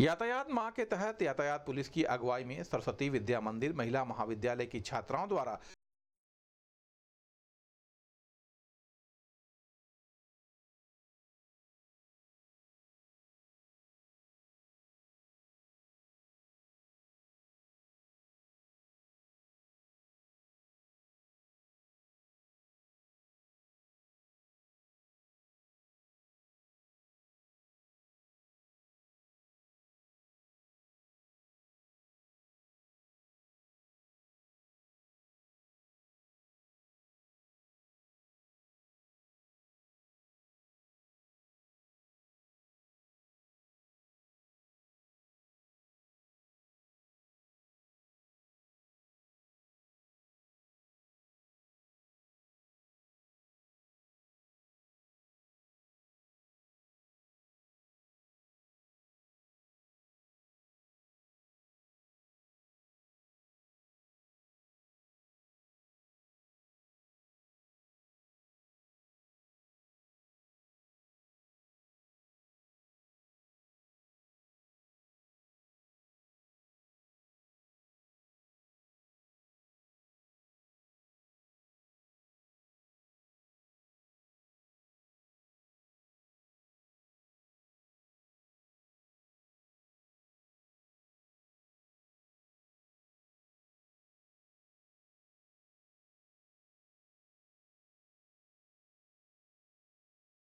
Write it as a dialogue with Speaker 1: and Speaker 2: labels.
Speaker 1: यातायात माह के तहत यातायात पुलिस की अगुवाई में सरस्वती विद्या मंदिर महिला महाविद्यालय की छात्राओं द्वारा